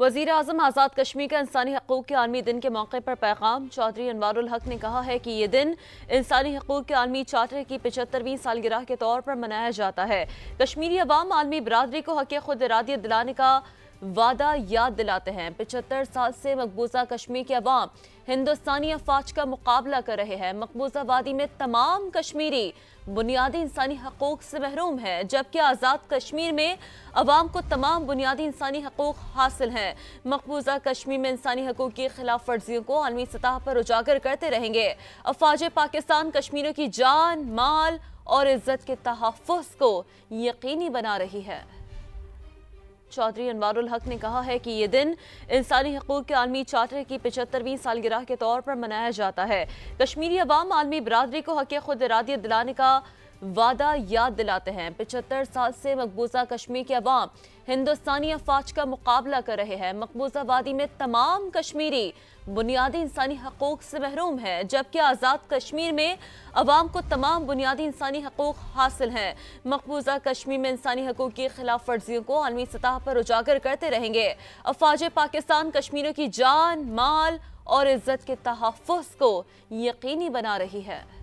वजीर अजम आज़ाद कश्मीर का इंसानी हकूक़ के आलमी दिन के मौके पर पैगाम चौधरी अनवारक हक ने कहा है कि ये दिन इंसानी हकूक़ के आलमी चार्टर की पचहत्तरवीं सालगिरह के तौर पर मनाया जाता है कश्मीरी अवाम आलमी बरदरी को हक खुद इरादियत दिलाने का वादा याद दिलाते हैं पिछहत्तर साल से मकबूजा कश्मीर के अवाम हिंदुस्तानी अफवाज का मुकाबला कर रहे हैं मकबूजा वादी में तमाम कश्मीरी बुनियादी इंसानी हकूक से महरूम है जबकि आज़ाद कश्मीर में अवाम को तमाम बुनियादी इंसानी हकूक हासिल हैं मकबूजा कश्मीर में इंसानी हकूक की खिलाफ वर्जियों को आलमी सतह पर उजागर करते रहेंगे अफवाज पाकिस्तान कश्मीरों की जान माल और इज्जत के तहफ़ को यकीनी बना रही है चौधरी अनवारुल हक ने कहा है कि ये दिन इंसानी हकूक़ के आलमी चार्टर की पचहत्तरवीं सालगिरह के तौर पर मनाया जाता है कश्मीरी अवाम आलमी बरदरी को हक खुद इरादियत दिलाने का वादा याद दिलाते हैं पिछहत्तर साल से मकबूजा कश्मीर के अवाम हिंदुस्तानी अफवाज का मुकाबला कर रहे हैं मकबूजा वादी में तमाम कश्मीरी बुनियादी इंसानी हकूक से महरूम है जबकि आज़ाद कश्मीर में अवाम को तमाम बुनियादी इंसानी हकूक हासिल हैं मकबूजा कश्मीर में इंसानी हकूक की खिलाफ वर्जियों को आलमी सतह पर उजागर करते रहेंगे अफवाज पाकिस्तान कश्मीरों की जान माल और इज्जत के तहफ़ को यकीनी बना रही है